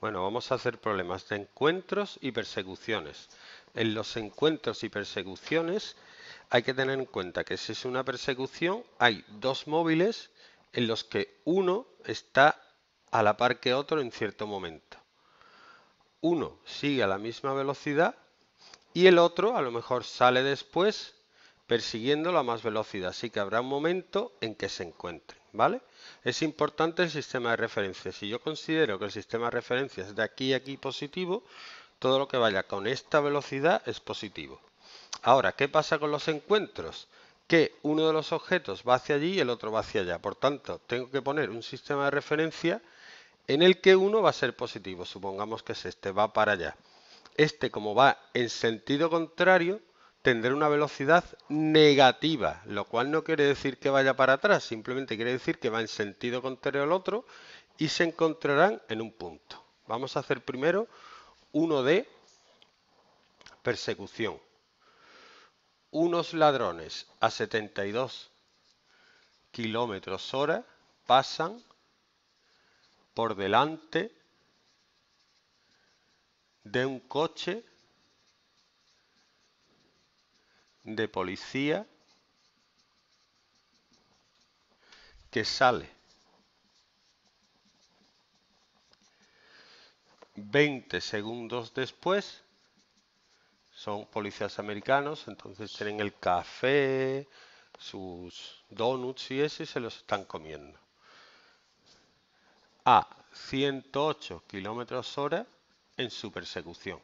Bueno, vamos a hacer problemas de encuentros y persecuciones. En los encuentros y persecuciones hay que tener en cuenta que si es una persecución hay dos móviles en los que uno está a la par que otro en cierto momento. Uno sigue a la misma velocidad y el otro a lo mejor sale después persiguiendo a más velocidad, así que habrá un momento en que se encuentre. ¿vale? Es importante el sistema de referencia Si yo considero que el sistema de referencias de aquí a aquí positivo, todo lo que vaya con esta velocidad es positivo. Ahora, ¿qué pasa con los encuentros? Que uno de los objetos va hacia allí y el otro va hacia allá. Por tanto, tengo que poner un sistema de referencia en el que uno va a ser positivo. Supongamos que es este, va para allá. Este, como va en sentido contrario, tendrá una velocidad negativa, lo cual no quiere decir que vaya para atrás, simplemente quiere decir que va en sentido contrario al otro y se encontrarán en un punto. Vamos a hacer primero uno de persecución. Unos ladrones a 72 kilómetros hora pasan por delante de un coche de policía que sale 20 segundos después son policías americanos, entonces tienen el café, sus donuts y ese se los están comiendo. A 108 kilómetros hora en su persecución.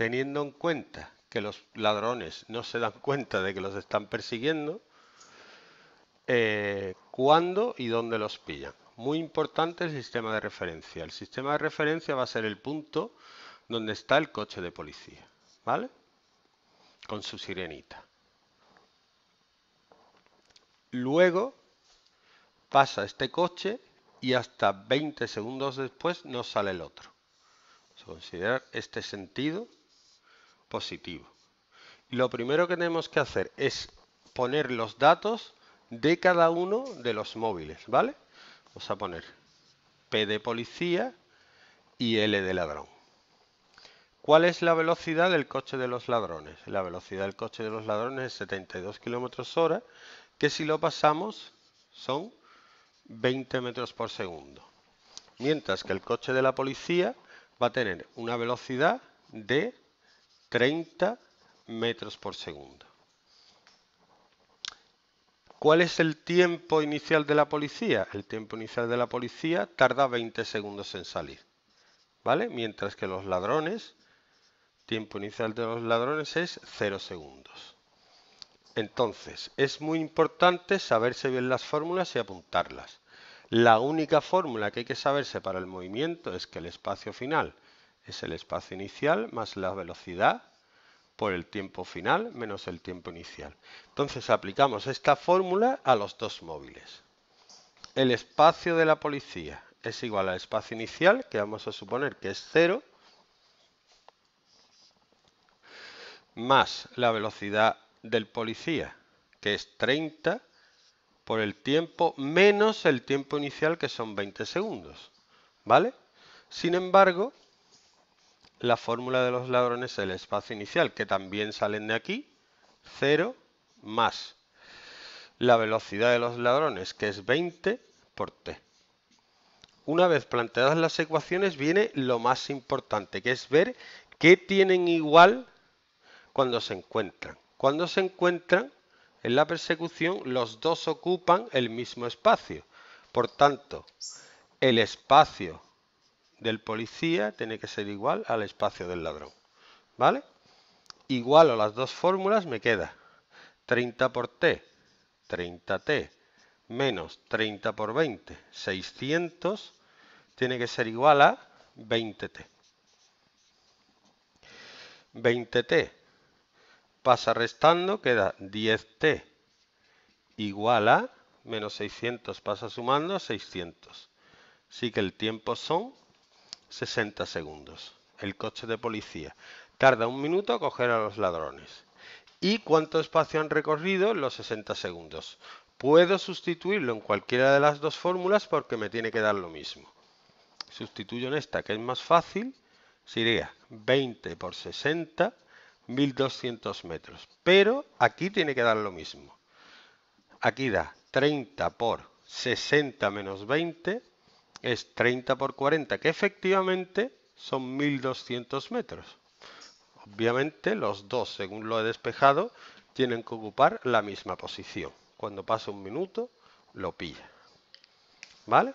teniendo en cuenta que los ladrones no se dan cuenta de que los están persiguiendo, eh, cuándo y dónde los pillan. Muy importante el sistema de referencia. El sistema de referencia va a ser el punto donde está el coche de policía, ¿vale? Con su sirenita. Luego pasa este coche y hasta 20 segundos después no sale el otro. considerar este sentido positivo. Lo primero que tenemos que hacer es poner los datos de cada uno de los móviles, ¿vale? Vamos a poner P de policía y L de ladrón. ¿Cuál es la velocidad del coche de los ladrones? La velocidad del coche de los ladrones es 72 km hora, que si lo pasamos son 20 metros por segundo. Mientras que el coche de la policía va a tener una velocidad de 30 metros por segundo. ¿Cuál es el tiempo inicial de la policía? El tiempo inicial de la policía tarda 20 segundos en salir. ¿Vale? Mientras que los ladrones, tiempo inicial de los ladrones es 0 segundos. Entonces, es muy importante saberse bien las fórmulas y apuntarlas. La única fórmula que hay que saberse para el movimiento es que el espacio final es el espacio inicial más la velocidad por el tiempo final menos el tiempo inicial. Entonces aplicamos esta fórmula a los dos móviles. El espacio de la policía es igual al espacio inicial, que vamos a suponer que es cero más la velocidad del policía, que es 30, por el tiempo menos el tiempo inicial, que son 20 segundos. ¿Vale? Sin embargo, la fórmula de los ladrones el espacio inicial, que también salen de aquí, 0 más la velocidad de los ladrones, que es 20 por t. Una vez planteadas las ecuaciones viene lo más importante, que es ver qué tienen igual cuando se encuentran. Cuando se encuentran en la persecución, los dos ocupan el mismo espacio. Por tanto, el espacio del policía tiene que ser igual al espacio del ladrón. ¿Vale? Igualo las dos fórmulas, me queda 30 por t, 30t, menos 30 por 20, 600, tiene que ser igual a 20t. 20t pasa restando, queda 10t igual a menos 600 pasa sumando 600. Así que el tiempo son 60 segundos. El coche de policía tarda un minuto a coger a los ladrones. ¿Y cuánto espacio han recorrido? Los 60 segundos. Puedo sustituirlo en cualquiera de las dos fórmulas porque me tiene que dar lo mismo. Sustituyo en esta, que es más fácil, sería 20 por 60, 1200 metros. Pero aquí tiene que dar lo mismo. Aquí da 30 por 60 menos 20, es 30 por 40, que efectivamente son 1200 metros. Obviamente los dos, según lo he despejado, tienen que ocupar la misma posición. Cuando pasa un minuto, lo pilla. ¿Vale?